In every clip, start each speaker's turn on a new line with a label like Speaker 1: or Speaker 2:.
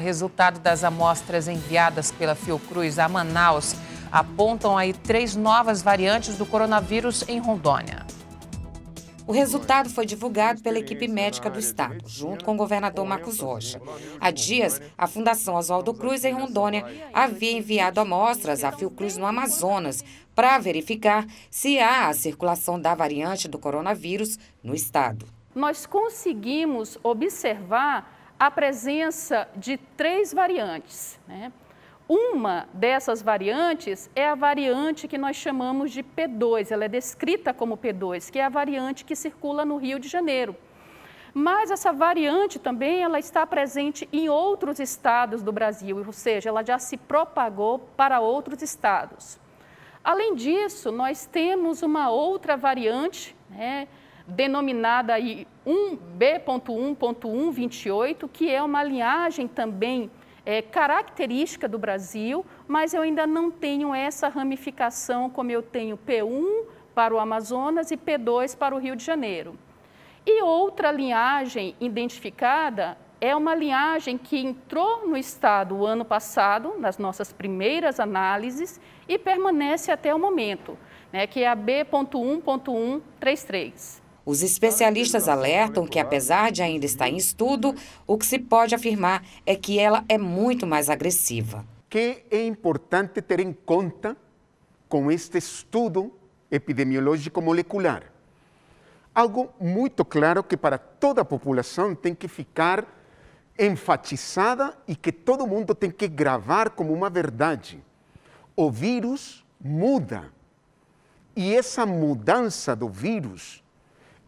Speaker 1: Resultado das amostras enviadas pela Fiocruz a Manaus apontam aí três novas variantes do coronavírus em Rondônia. O resultado foi divulgado pela equipe médica do Estado, junto com o governador Marcos Rocha. Há dias, a Fundação Oswaldo Cruz, em Rondônia, havia enviado amostras à Fiocruz no Amazonas para verificar se há a circulação da variante do coronavírus no Estado.
Speaker 2: Nós conseguimos observar a presença de três variantes. Né? Uma dessas variantes é a variante que nós chamamos de P2, ela é descrita como P2, que é a variante que circula no Rio de Janeiro. Mas essa variante também ela está presente em outros estados do Brasil, ou seja, ela já se propagou para outros estados. Além disso, nós temos uma outra variante, né, denominada aí 1B.1.128, que é uma linhagem também é, característica do Brasil, mas eu ainda não tenho essa ramificação como eu tenho P1 para o Amazonas e P2 para o Rio de Janeiro. E outra linhagem identificada é uma linhagem que entrou no estado o ano passado, nas nossas primeiras análises, e permanece até o momento, né, que é a B.1.133. Os especialistas
Speaker 1: alertam que, apesar de ainda estar em estudo, o que se pode afirmar é que ela é muito mais agressiva.
Speaker 3: Que é importante ter em conta com este estudo epidemiológico molecular? Algo muito claro que para toda a população tem que ficar enfatizada e que todo mundo tem que gravar como uma verdade. O vírus muda. E essa mudança do vírus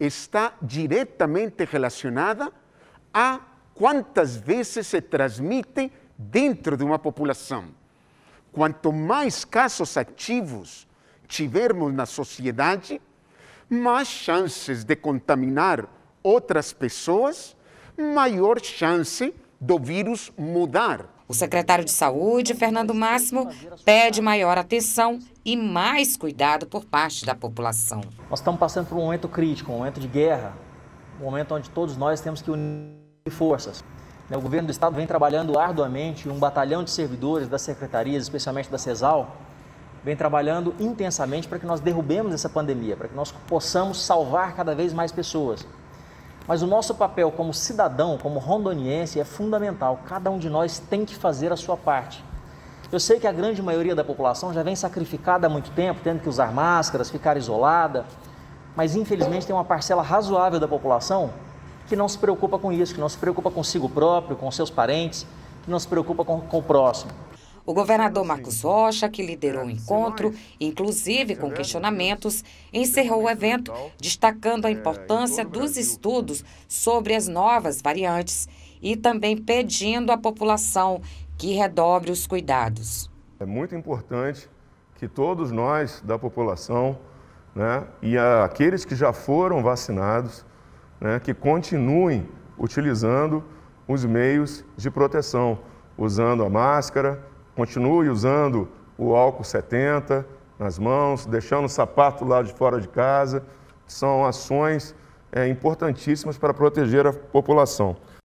Speaker 3: está diretamente relacionada a quantas vezes se transmite dentro de uma população. Quanto mais casos ativos tivermos na sociedade, mais chances de contaminar
Speaker 1: outras pessoas, maior chance do vírus mudar o secretário de Saúde, Fernando Máximo, pede maior atenção e mais cuidado por parte da população.
Speaker 4: Nós estamos passando por um momento crítico, um momento de guerra, um momento onde todos nós temos que unir forças. O governo do estado vem trabalhando arduamente, um batalhão de servidores das secretarias, especialmente da CESAL, vem trabalhando intensamente para que nós derrubemos essa pandemia, para que nós possamos salvar cada vez mais pessoas. Mas o nosso papel como cidadão, como rondoniense, é fundamental. Cada um de nós tem que fazer a sua parte. Eu sei que a grande maioria da população já vem sacrificada há muito tempo, tendo que usar máscaras, ficar isolada, mas infelizmente tem uma parcela razoável da população que não se preocupa com isso, que não se preocupa consigo próprio, com seus parentes,
Speaker 1: que não se preocupa com, com o próximo. O governador Marcos Rocha, que liderou o encontro, inclusive com é, questionamentos, encerrou o é, evento então, destacando a é, importância dos estudos sobre as novas variantes e também pedindo à população que redobre os cuidados.
Speaker 5: É muito importante que todos nós da população né, e aqueles que já foram vacinados, né, que continuem utilizando os meios de proteção, usando a máscara, continue usando o álcool 70 nas mãos, deixando o sapato lá de fora de casa. São ações é, importantíssimas para proteger a população.